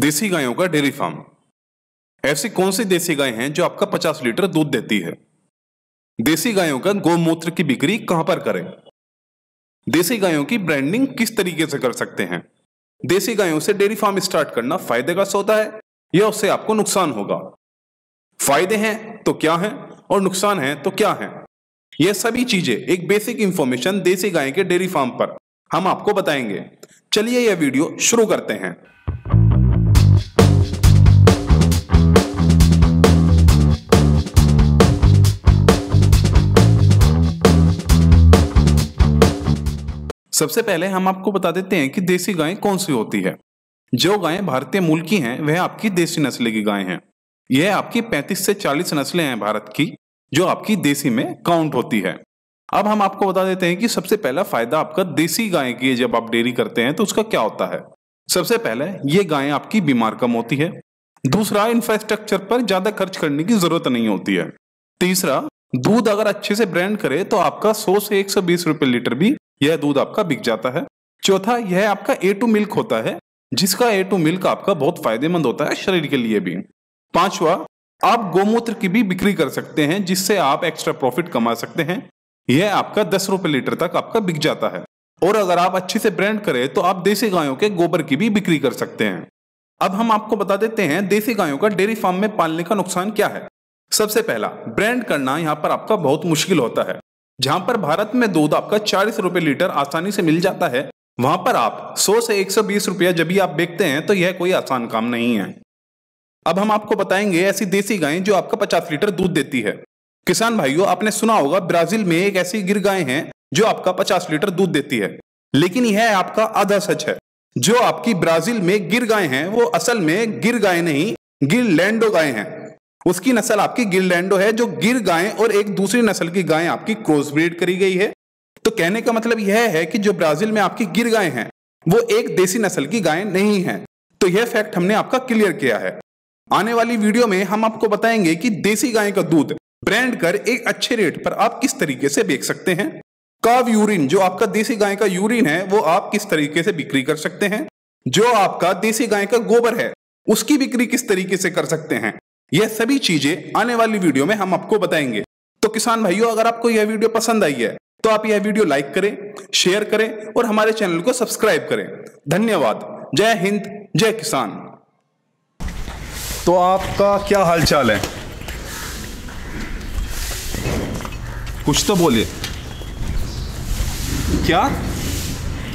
देसी गायों का डेयरी फार्म ऐसी कौन सी देसी गाय हैं जो आपका 50 लीटर दूध देती है देसी गायों का गौमूत्र की बिक्री कहां पर करें देसी गायों की ब्रांडिंग किस तरीके से कर सकते हैं देसी गायों से डेयरी फार्म स्टार्ट करना फायदे का सौदा है या उससे आपको नुकसान होगा फायदे हैं तो क्या है और नुकसान है तो क्या है यह सभी चीजें एक बेसिक इंफॉर्मेशन देसी गाय के डेयरी फार्म पर हम आपको बताएंगे चलिए यह वीडियो शुरू करते हैं सबसे पहले हम आपको बता देते हैं कि देसी गाय कौन सी होती है जो गायें भारतीय मूल की हैं वह आपकी देसी नस्ल की गाय हैं यह आपकी 35 से 40 नस्लें हैं भारत की जो आपकी देसी में काउंट होती है अब हम आपको बता देते हैं कि सबसे पहला फायदा आपका देसी गाय की जब आप डेयरी करते हैं तो उसका क्या होता है सबसे पहले ये गायें आपकी बीमार कम होती है दूसरा इंफ्रास्ट्रक्चर पर ज्यादा खर्च करने की जरूरत नहीं होती है तीसरा दूध अगर अच्छे से ब्रांड करे तो आपका 100 से 120 रुपए लीटर भी यह दूध आपका बिक जाता है चौथा यह आपका ए टू मिल्क होता है जिसका ए टू मिल्क आपका बहुत फायदेमंद होता है शरीर के लिए भी पांचवा आप गोमूत्र की भी बिक्री कर सकते हैं जिससे आप एक्स्ट्रा प्रॉफिट कमा सकते हैं यह आपका दस रुपए लीटर तक आपका बिक जाता है और अगर आप अच्छे से ब्रांड करें तो आप देसी गायों के गोबर की भी बिक्री कर सकते हैं अब हम आपको बता देते हैं देसी गायों का डेयरी फार्म में पालने का नुकसान क्या है सबसे पहला ब्रांड करना यहाँ पर आपका बहुत मुश्किल होता है जहां पर भारत में दूध आपका चालीस रुपए लीटर आसानी से मिल जाता है वहां पर आप 100 से 120 रुपया जब भी आप बेचते हैं तो यह कोई आसान काम नहीं है अब हम आपको बताएंगे ऐसी देसी गायें जो आपका 50 लीटर दूध देती है किसान भाइयों आपने सुना होगा ब्राजील में एक ऐसी गिर गाय है जो आपका 50 लीटर दूध देती है लेकिन यह आपका आधा सच है जो आपकी ब्राजील में गिर गाय है वो असल में गिर गाय नहीं गिर लैंडो गाय है उसकी नस्ल आपकी गिरलैंडो है जो गिर गाय और एक दूसरी नस्ल की गाय आपकी क्रॉस ब्रीड करी गई है तो कहने का मतलब यह है कि जो ब्राजील में आपकी गिर गाय हैं वो एक देसी नस्ल की गाय नहीं है तो यह फैक्ट हमने आपका क्लियर किया है आने वाली वीडियो में हम आपको बताएंगे कि देसी गाय का दूध ब्रांड कर एक अच्छे रेट पर आप किस तरीके से बेच सकते हैं काव यूरिन जो आपका देसी गाय का यूरिन है वो आप किस तरीके से बिक्री कर सकते हैं जो आपका देसी गाय का गोबर है उसकी बिक्री किस तरीके से कर सकते हैं यह सभी चीजें आने वाली वीडियो में हम आपको बताएंगे तो किसान भाइयों अगर आपको यह वीडियो पसंद आई है तो आप यह वीडियो लाइक करें शेयर करें और हमारे चैनल को सब्सक्राइब करें धन्यवाद जय हिंद जय किसान तो आपका क्या हालचाल है कुछ तो बोलिए क्या